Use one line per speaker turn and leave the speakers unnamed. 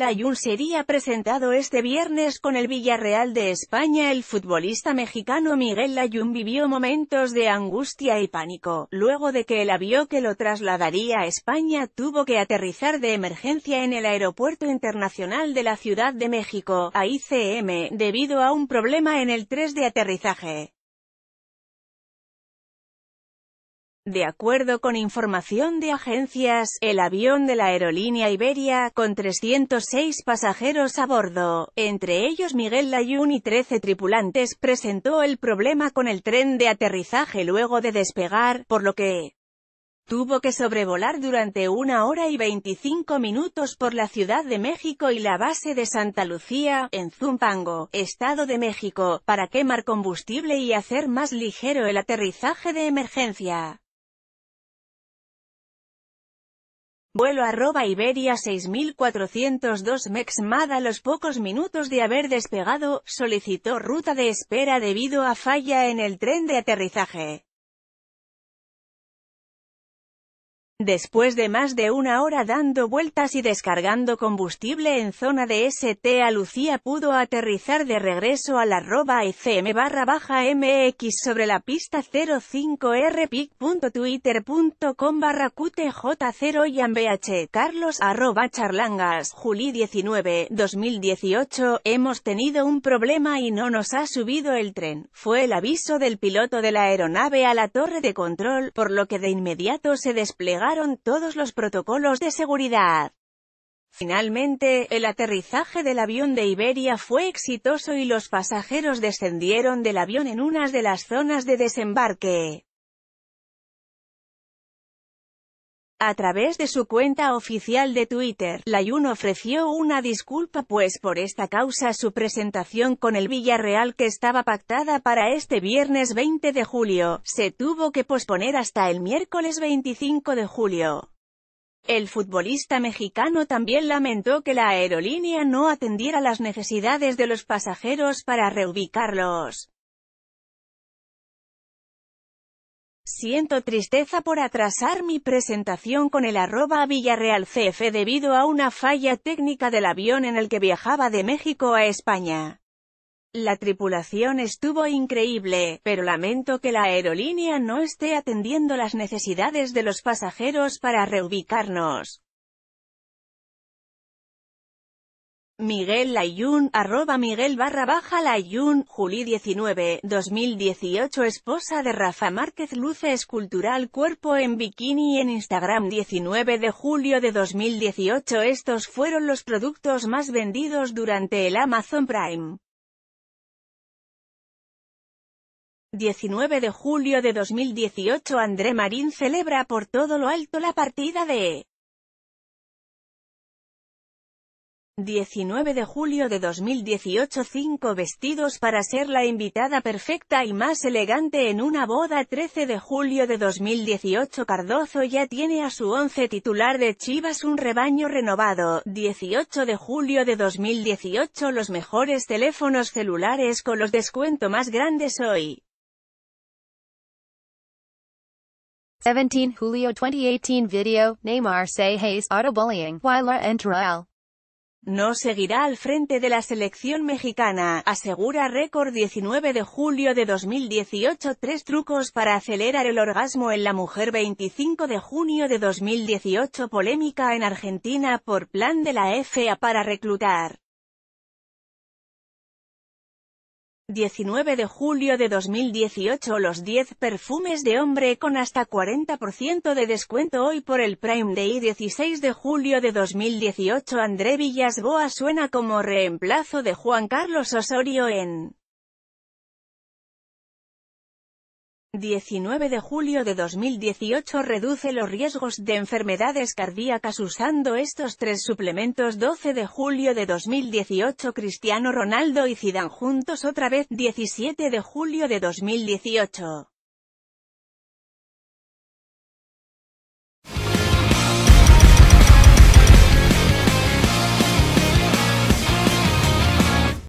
Layun sería presentado este viernes con el Villarreal de España. El futbolista mexicano Miguel Ayun vivió momentos de angustia y pánico, luego de que el avión que lo trasladaría a España tuvo que aterrizar de emergencia en el Aeropuerto Internacional de la Ciudad de México, AICM, debido a un problema en el 3 de aterrizaje. De acuerdo con información de agencias, el avión de la aerolínea Iberia, con 306 pasajeros a bordo, entre ellos Miguel Layún y 13 tripulantes, presentó el problema con el tren de aterrizaje luego de despegar, por lo que tuvo que sobrevolar durante una hora y 25 minutos por la Ciudad de México y la base de Santa Lucía, en Zumpango, Estado de México, para quemar combustible y hacer más ligero el aterrizaje de emergencia. Vuelo arroba Iberia 6402 Mexmad a los pocos minutos de haber despegado, solicitó ruta de espera debido a falla en el tren de aterrizaje. Después de más de una hora dando vueltas y descargando combustible en zona de A Lucía pudo aterrizar de regreso a la arroba icm barra baja MX sobre la pista 05rpic.twitter.com barra QTJ0 y MBH carlos arroba charlangas juli 19, 2018, hemos tenido un problema y no nos ha subido el tren, fue el aviso del piloto de la aeronave a la torre de control, por lo que de inmediato se desplega todos los protocolos de seguridad. Finalmente, el aterrizaje del avión de Iberia fue exitoso y los pasajeros descendieron del avión en unas de las zonas de desembarque. A través de su cuenta oficial de Twitter, Layún ofreció una disculpa pues por esta causa su presentación con el Villarreal que estaba pactada para este viernes 20 de julio, se tuvo que posponer hasta el miércoles 25 de julio. El futbolista mexicano también lamentó que la aerolínea no atendiera las necesidades de los pasajeros para reubicarlos. Siento tristeza por atrasar mi presentación con el arroba Villarreal CF debido a una falla técnica del avión en el que viajaba de México a España. La tripulación estuvo increíble, pero lamento que la aerolínea no esté atendiendo las necesidades de los pasajeros para reubicarnos. Miguel Layun, arroba Miguel barra baja Layun, Juli 19, 2018 Esposa de Rafa Márquez Luce escultural cuerpo en bikini en Instagram 19 de julio de 2018 Estos fueron los productos más vendidos durante el Amazon Prime. 19 de julio de 2018 André Marín celebra por todo lo alto la partida de 19 de julio de 2018 5 vestidos para ser la invitada perfecta y más elegante en una boda 13 de julio de 2018 Cardozo ya tiene a su 11 titular de Chivas un rebaño renovado 18 de julio de 2018 los mejores teléfonos celulares con los descuentos más grandes hoy 17 Julio 2018 Video, Neymar say auto bullying, no seguirá al frente de la selección mexicana, asegura Récord 19 de julio de 2018 Tres trucos para acelerar el orgasmo en la mujer 25 de junio de 2018 Polémica en Argentina por plan de la FA para reclutar 19 de julio de 2018 los 10 perfumes de hombre con hasta 40% de descuento hoy por el Prime Day 16 de julio de 2018 André Villasboa suena como reemplazo de Juan Carlos Osorio en 19 de julio de 2018 reduce los riesgos de enfermedades cardíacas usando estos tres suplementos 12 de julio de 2018 Cristiano Ronaldo y Zidane juntos otra vez 17 de julio de 2018